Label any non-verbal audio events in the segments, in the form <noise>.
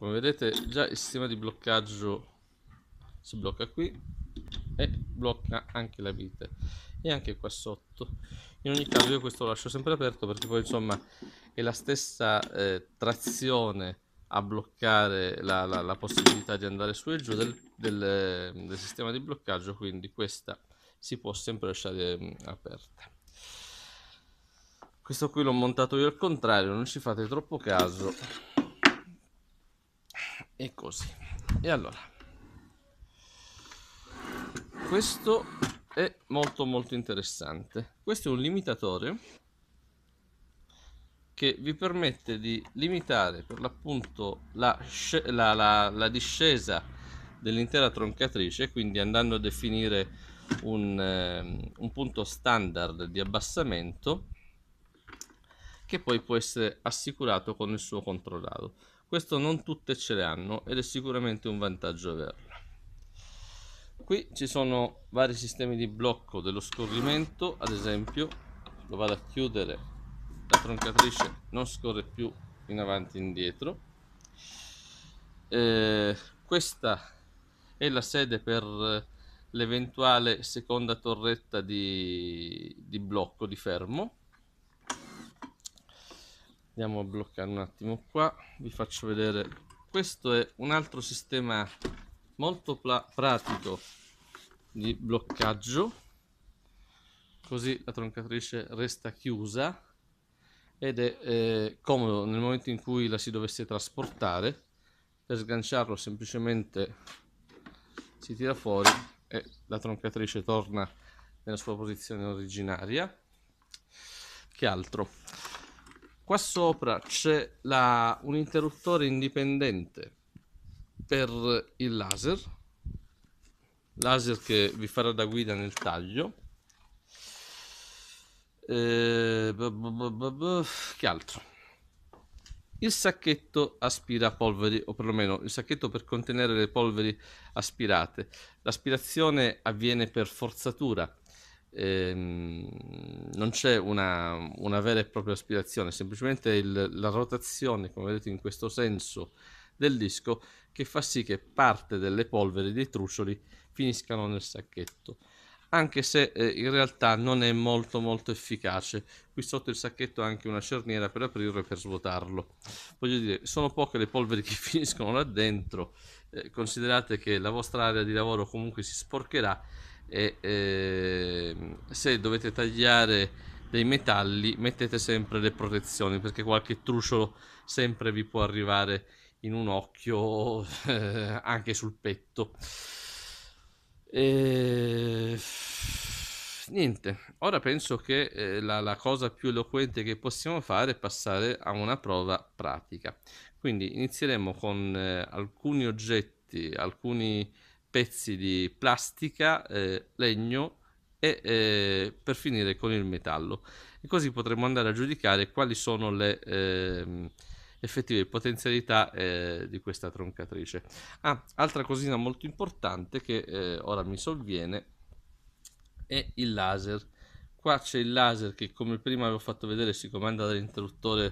come vedete già il sistema di bloccaggio si blocca qui e blocca anche la vite e anche qua sotto in ogni caso io questo lo lascio sempre aperto perché poi insomma è la stessa eh, trazione a bloccare la, la, la, possibilità di andare su e giù del, del, eh, del sistema di bloccaggio quindi questa si può sempre lasciare mh, mm, aperta questo qui l'ho montato io al contrario non ci fate troppo caso e così e allora questo è molto molto interessante questo è un limitatore che vi permette di limitare per l'appunto la, la, la, la discesa dell'intera troncatrice quindi andando a definire un, eh, un punto standard di abbassamento che poi può essere assicurato con il suo controllato questo non tutte ce le hanno ed è sicuramente un vantaggio averla. Qui ci sono vari sistemi di blocco dello scorrimento, ad esempio lo vado a chiudere, la troncatrice non scorre più in avanti e indietro. Eh, questa è la sede per l'eventuale seconda torretta di, di blocco, di fermo andiamo a bloccare un attimo qua vi faccio vedere questo è un altro sistema molto pratico di bloccaggio così la troncatrice resta chiusa ed è eh, comodo nel momento in cui la si dovesse trasportare per sganciarlo semplicemente si tira fuori e la troncatrice torna nella sua posizione originaria che altro qua sopra c'è un interruttore indipendente per il laser laser che vi farà da guida nel taglio eh, che altro il sacchetto aspira polveri o perlomeno il sacchetto per contenere le polveri aspirate l'aspirazione avviene per forzatura ehm, non c'è una, una, vera e propria aspirazione, semplicemente il, la rotazione, come vedete in questo senso, del disco che fa sì che parte delle polveri dei trucioli finiscano nel sacchetto anche se eh, in realtà non è molto molto efficace qui sotto il sacchetto anche una cerniera per aprirlo e per svuotarlo voglio dire sono poche le polveri che <laughs> finiscono là dentro eh, considerate che la vostra area di lavoro comunque si sporcherà e eh, se dovete tagliare dei metalli mettete sempre le protezioni perché qualche truciolo sempre vi può arrivare in un occhio eh, <laughs> anche sul petto e... niente ora penso che eh, la, la cosa più eloquente che possiamo fare è passare a una prova pratica quindi inizieremo con eh, alcuni oggetti alcuni pezzi di plastica, eh, legno e eh, per finire con il metallo. E così potremo andare a giudicare quali sono le eh, effettive potenzialità eh, di questa troncatrice. Ah, altra cosina molto importante che eh, ora mi sovviene è il laser. Qua c'è il laser che come prima avevo fatto vedere si comanda dall'interruttore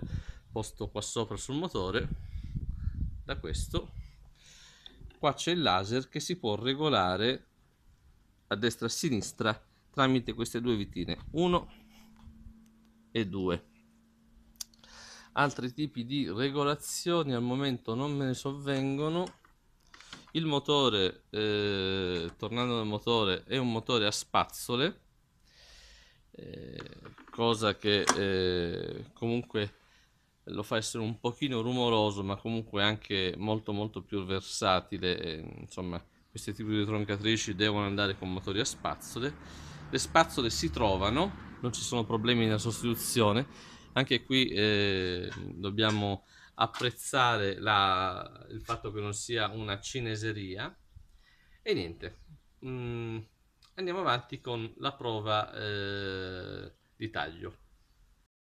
posto qua sopra sul motore da questo qua c'è il laser che si può regolare a destra e a sinistra tramite queste due vitine 1 e 2 altri tipi di regolazioni al momento non me ne sovvengono il motore eh, tornando al motore è un motore a spazzole eh, cosa che eh, comunque lo fa essere un pochino rumoroso, ma comunque anche molto molto più versatile. E, insomma, questi tipi di troncatrici devono andare con motori a spazzole. Le spazzole si trovano, non ci sono problemi nella sostituzione. Anche qui eh, dobbiamo apprezzare la, il fatto che non sia una cineseria. E niente, mm, andiamo avanti con la prova eh, di taglio.